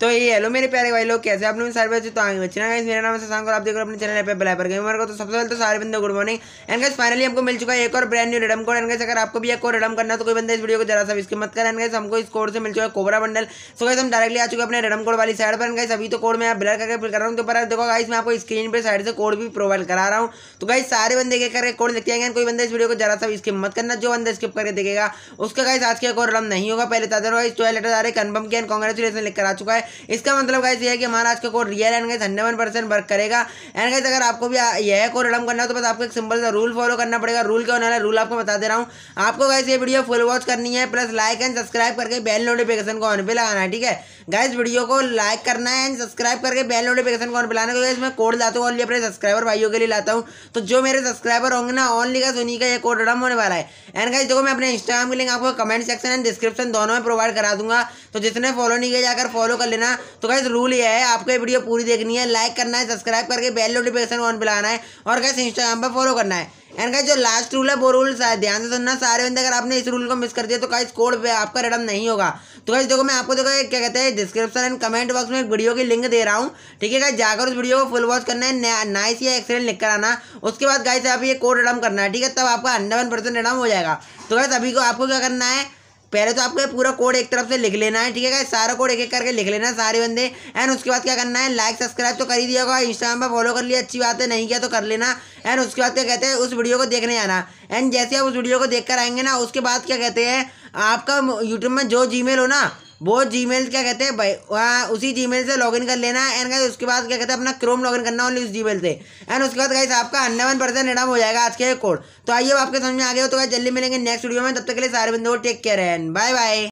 तो ये हेलो मेरे प्यारे भाई लोग कैसे आप लोग सारे बच्चे तो आगे बच्चे ना मेरा नाम शशांक और आप देख रहे अपने चैनल पे ब्लैपर पर गेमर को तो सबसे पहले तो सारे बंदे good morning and guys finally हमको मिल चुका है एक और brand new redeem code and guys अगर आपको भी एक और रिडम करना है तो कोई बंदा इस वीडियो को जरा सा इसकी मत करें गाइस हमको इस कोड से मिल चुका है कोबरा बंडल सो गाइस हम डायरेक्टली आ चुके अपने रिडम कोड वाली साइड पर गाइस अभी तो कोड मैं ब्लर करके फिल कर रहा हूँ तो पर देखो गाइस मैं आपको स्क्रीन पर साइड से कोड भी प्रोवाइड करा रहा हूँ तो गाइस सारे बंदे के करके कोड लिखते हैं कोई बंदा इस वीडियो को जरा सा इसके मत करना जो बंदा स्किप करके देखेगा उसका गाइस आज का एक और रिडम नहीं होगा पहले तो अदरवाइज टॉयलेट लेटर आ रहे कन्फर्म किया एंड कॉन्ग्रेचुलेसन लिख कर आ चुका है इसका मतलब गाइस ये है कि हमारा आज का code real and guys hundred percent work करेगा एंड गाइस अगर आपको भी यह कोड रडम करना है तो बस आपको एक सिंपल सा रूल फॉलो करना पड़ेगा रूल क्या होने वाला रूल आपको बता दे रहा हूँ आपको गाइस ये वीडियो फुल वॉच करनी है प्लस लाइक एंड सब्सक्राइब करके बेल नोटिफिकेशन को ऑन पे लगाना है ठीक है गाइज वीडियो को लाइक करना है एंड सब्सक्राइब करके बेल नोटिफिकेशन को बुलाना क्योंकि मैं कोड लाता हूँ ऑनली अपने सब्सक्राइबर भाइयों के लिए लाता हूँ तो जो मेरे सब्सक्राइबर होंगे ना ऑनली का उन्हीं का ये कोड रम होने वाला है एंड गाइज देखो मैं अपने इंस्टाग्राम के लिंक आपको कमेंट सेक्शन एंड डिस्क्रिप्शन दोनों में प्रोवाइड करा दूंगा तो जिसने फॉलो नहीं किया जाकर फॉलो कर लेना तो गाइज रूल ये है आपको ये वीडियो पूरी देखनी है लाइक करना है सब्सक्राइब करके बेल नोटिफिकेशन ऑन बुलाना है और गाइज इंस्टाग्राम पर फॉलो करना है एंड का जो लास्ट रूल है वो रूल ध्यान से सुनना सारे बंदे अगर आपने इस रूल को मिस कर दिया तो गाइज कोड पे आपका रिटर्न नहीं होगा तो गाइज देखो मैं आपको देखो क्या कहते हैं डिस्क्रिप्शन एंड कमेंट बॉक्स में एक वीडियो की लिंक दे रहा हूँ ठीक है गाइज जाकर उस वीडियो को फुल वॉच करना है नाइस या एक्सीडेंट लिख कर आना उसके बाद गाइस आप ये कोड रिटर्न करना है ठीक है तब आपका हंड्रेड परसेंट रिडम हो जाएगा तो गाइज अभी को आपको क्या करना है पहले तो आपको पूरा कोड एक तरफ से लिख लेना है ठीक है सारा कोड एक एक करके लिख लेना है सारे बंदे एंड उसके बाद क्या करना है लाइक सब्सक्राइब तो कर ही दिया होगा इंस्टाग्राम पर फॉलो कर लिया अच्छी बात है नहीं किया तो कर लेना एंड उसके बाद क्या कहते हैं उस वीडियो को देखने आना एंड जैसे आप उस वीडियो को देख कर आएंगे ना उसके बाद क्या कहते हैं आपका यूट्यूब में जो जी हो ना वो जी क्या कहते हैं भाई वहाँ उसी जी से लॉगिन कर लेना एंड कहते उसके बाद क्या कहते हैं अपना क्रोम लॉगिन करना ओनली उस जी से एंड उसके बाद गाइज आपका अन्नावन परसेंट रिडम हो जाएगा आज के कोड तो आइए आपके समझ में आ गए हो तो गाइज जल्दी मिलेंगे नेक्स्ट वीडियो में तब तक के लिए सारे बंदो को take care and bye bye